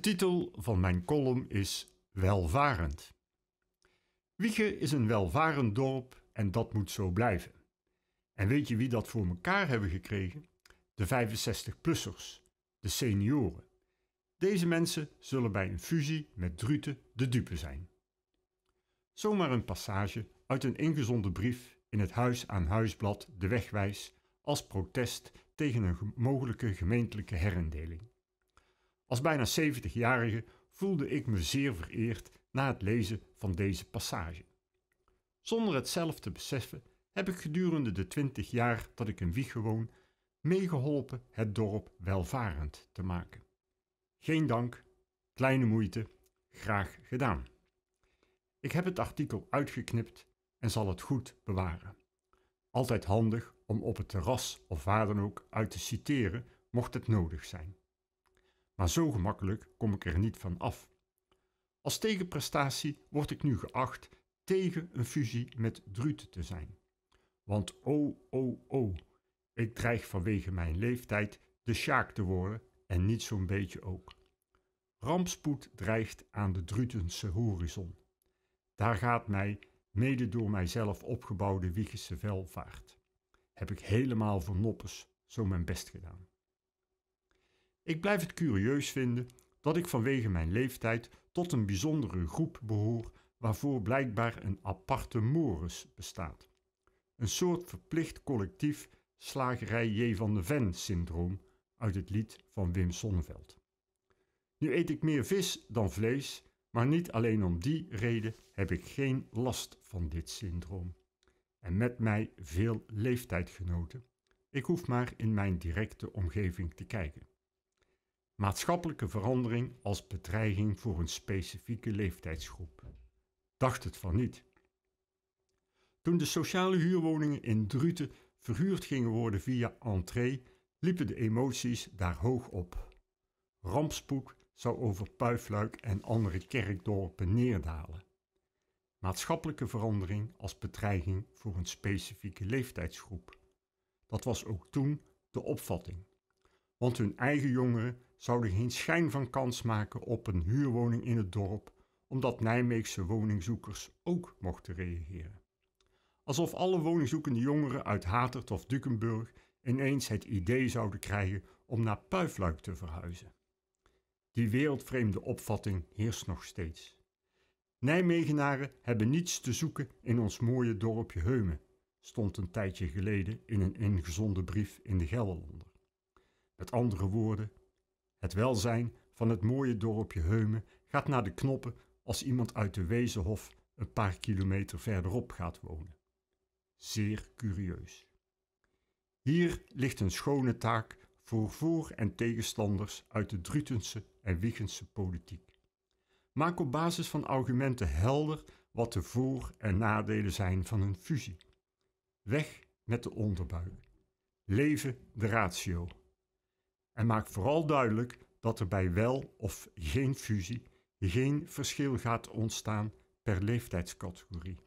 De titel van mijn column is Welvarend. Wiegen is een welvarend dorp en dat moet zo blijven. En weet je wie dat voor elkaar hebben gekregen? De 65-plussers, de senioren. Deze mensen zullen bij een fusie met Druten de dupe zijn. Zomaar een passage uit een ingezonden brief in het Huis aan Huisblad De Wegwijs als protest tegen een mogelijke gemeentelijke herindeling. Als bijna 70-jarige voelde ik me zeer vereerd na het lezen van deze passage. Zonder het zelf te beseffen heb ik gedurende de 20 jaar dat ik in Wiegen woon meegeholpen het dorp welvarend te maken. Geen dank, kleine moeite, graag gedaan. Ik heb het artikel uitgeknipt en zal het goed bewaren. Altijd handig om op het terras of waar dan ook uit te citeren, mocht het nodig zijn maar zo gemakkelijk kom ik er niet van af. Als tegenprestatie word ik nu geacht tegen een fusie met Druut te zijn. Want oh, oh, oh, ik dreig vanwege mijn leeftijd de sjaak te worden en niet zo'n beetje ook. Ramspoed dreigt aan de Drutense horizon. Daar gaat mij, mede door mijzelf opgebouwde Wiegische welvaart. Heb ik helemaal voor noppes zo mijn best gedaan. Ik blijf het curieus vinden dat ik vanwege mijn leeftijd tot een bijzondere groep behoor waarvoor blijkbaar een aparte morus bestaat. Een soort verplicht collectief slagerij J. van de Ven-syndroom uit het lied van Wim Sonneveld. Nu eet ik meer vis dan vlees, maar niet alleen om die reden heb ik geen last van dit syndroom. En met mij veel leeftijdgenoten. Ik hoef maar in mijn directe omgeving te kijken. Maatschappelijke verandering als bedreiging voor een specifieke leeftijdsgroep. Dacht het van niet. Toen de sociale huurwoningen in Druten verhuurd gingen worden via entree, liepen de emoties daar hoog op. Rampspoek zou over Puifluik en andere kerkdorpen neerdalen. Maatschappelijke verandering als bedreiging voor een specifieke leeftijdsgroep. Dat was ook toen de opvatting want hun eigen jongeren zouden geen schijn van kans maken op een huurwoning in het dorp, omdat Nijmeegse woningzoekers ook mochten reageren. Alsof alle woningzoekende jongeren uit Hatert of Dukenburg ineens het idee zouden krijgen om naar Puifluik te verhuizen. Die wereldvreemde opvatting heerst nog steeds. Nijmegenaren hebben niets te zoeken in ons mooie dorpje Heumen, stond een tijdje geleden in een ingezonden brief in de Gelderlander. Met andere woorden, het welzijn van het mooie dorpje Heumen gaat naar de knoppen als iemand uit de Wezenhof een paar kilometer verderop gaat wonen. Zeer curieus. Hier ligt een schone taak voor voor- en tegenstanders uit de Drutense en Wiegense politiek. Maak op basis van argumenten helder wat de voor- en nadelen zijn van een fusie. Weg met de onderbuien. Leven de ratio. En maak vooral duidelijk dat er bij wel of geen fusie geen verschil gaat ontstaan per leeftijdscategorie.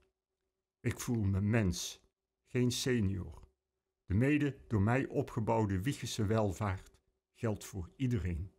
Ik voel me mens, geen senior. De mede door mij opgebouwde Wiegische welvaart geldt voor iedereen.